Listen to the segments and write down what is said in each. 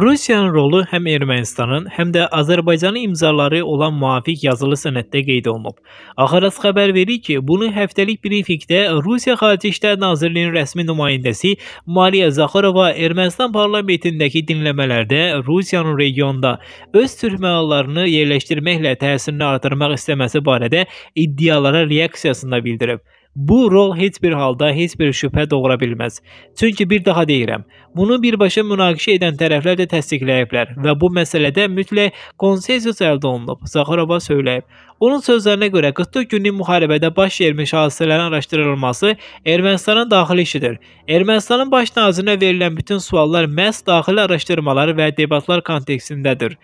Rusiyanın rolu həm Ermənistanın, həm də Azərbaycanın imzaları olan müvafiq yazılı sənəddə qeyd olunub. Axaras xəbər verir ki, bunu həftəlik brifikdə Rusiya Xarici İşlər Nazirliyinin rəsmi nümayəndəsi Mariya Zaxarova Ermənistan parlamentindəki dinləmələrdə Rusiyanın regionda öz türməyanlarını yerləşdirməklə təsirini artırmaq istəməsi barədə iddialara reaksiyasında bildirib. Bu rol heç bir halda heç bir şübhə doğura bilməz. Çünki bir daha deyirəm, bunu birbaşa münaqişə edən tərəflər də təsdiqləyiblər və bu məsələdə mütləq konsensus əldə olunub, Zaxarova söyləyib. Onun sözlərinə görə 44 günlük müharibədə baş vermiş hadisələrin araşdırılması Ermənistanın daxili işidir. Ermənistanın baş nazirinə verilən bütün suallar məhz daxili araşdırmaları və debatlar kontekstindədir.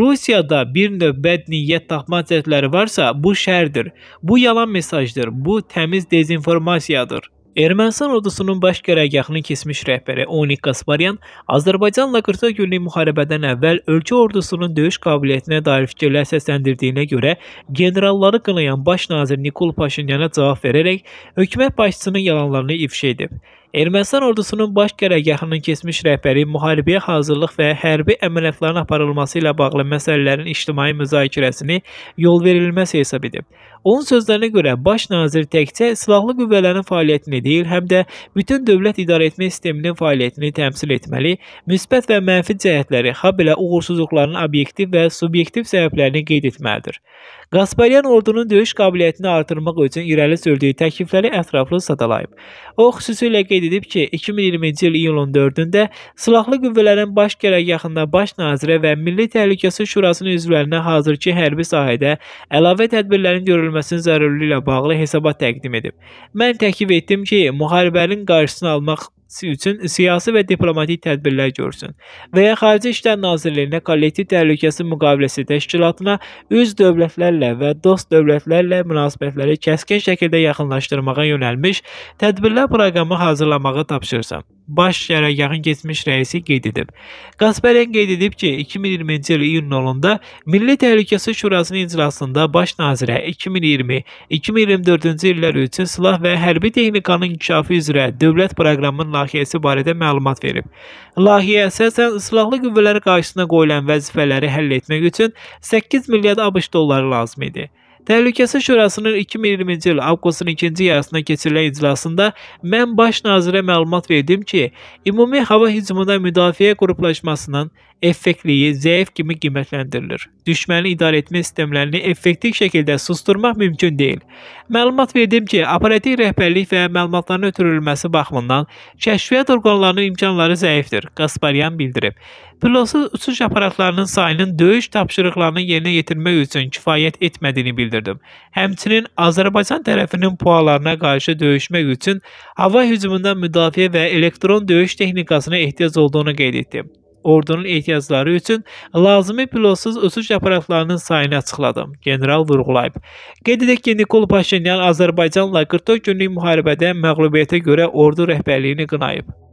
Rusiyada bir növ bəd niyyət tapma cəhdləri varsa, bu şərdir. Bu yalan mesajdır. Bu təmiz dezinformasiyadır. Ermənistan ordusunun baş qərargahını keçmiş rəhbəri Onik Kasparyan Azərbaycanla 40 günlük müharibədən əvvəl ölkə ordusunun döyüş qabiliyyətinə dair fikirlər səsləndirdiyinə görə generalları qınayan baş nazir Nikol Paşinyana cavab verərək hökumət başçısının yalanlarını ifşa edib. Ermənistan ordusunun baş qərargahının keçmiş rəhbəri müharibəyə hazırlıq və hərbi əməliyyatların aparılması ilə bağlı məsələlərin ictimai müzakirəsini yol verilməz hesab edib. Onun sözlərinə görə baş nazir təkcə silahlı qüvvələrin fəaliyyətini deyil, həm də bütün dövlət idarəetmə sisteminin fəaliyyətini təmsil etməli, müsbət və mənfi cəhətləri, habelə uğursuzluqların obyektiv və subyektiv səbəblərini qeyd etməlidir. Qasparyan ordunun döyüş qabiliyyətini artırmaq üçün irəli sürdüyü təklifləri ətraflı sadalayıb. O xüsusilə qeyd edib ki, 2020-ci il iyulun 4-də silahlı qüvvələrin baş qərargahında baş nazirə və Milli Təhlükəsizlik Şurasının üzvlərinə hazırki hərbi sahədə əlavə tədbirlərin görülməsi verilməsinin zərurluğu ilə bağlı hesabat təqdim edib. Mən təklif etdim ki, müharibənin qarşısını almaq üçün siyasi və diplomatik tədbirlər görsün və ya Xarici İşlər Nazirliyinə kollektiv təhlükəsizlik müqaviləsi təşkilatına üz dövlətlərlə və dost dövlətlərlə münasibətləri kəskin şəkildə yaxınlaşdırmağa yönəlmiş tədbirlər proqramı hazırlamağı tapşırsam. Baş Şərəgahın keçmiş rəisi qeyd edib. Kasperyan qeyd edib ki, 2020-ci il iyunun 10-da Milli Təhlükəsizlik Şurasının iclasında baş nazirə 2020-2024-cü illər üçün silah və hərbi texnikanın inkişafı üzrə dövlət proqramının layihəsi barədə məlumat verib. Layihəyə əsasən silahlı qüvvələri qarşısına qoyulan vəzifələri həll etmək üçün 8 milyard ABŞ dolları lazım idi. Təhlükəsi Şurasının 2020-ci il avqustun 2-ci yarısında keçirilən iclasında mən baş nazirə məlumat verdim ki, ümumi hava hücumunda müdafiə qruplaşmasının effektliyi zəif kimi qiymətləndirilir. Düşməni idarə etmə sistemlərini effektiv şəkildə susturmaq mümkün deyil. Məlumat verdim ki, operativ rəhbərlik və məlumatların ötürülməsi baxımından kəşfiyyat orqanlarının imkanları zəifdir, Qasparyan bildirib. Pilotsuz uçuş aparatlarının sayının döyüş tapşırıqlarını yerinə yetirmək üçün kifayət etmədiyini bildirib bildirdim. Həmçinin Azərbaycan tərəfinin pualarına qarşı döyüşmək üçün hava hücumundan müdafiə və elektron döyüş texnikasına ehtiyac olduğunu qeyd etdi. Ordunun ehtiyacları üçün lazımi pilotsuz uçuş aparatlarının sayını açıqladı. General vurğulayıb. Qeyd edək ki, Nikol Paşinyan Azərbaycanla 44 günlük müharibədə məğlubiyyətə görə ordu rəhbərliyini qınayıb.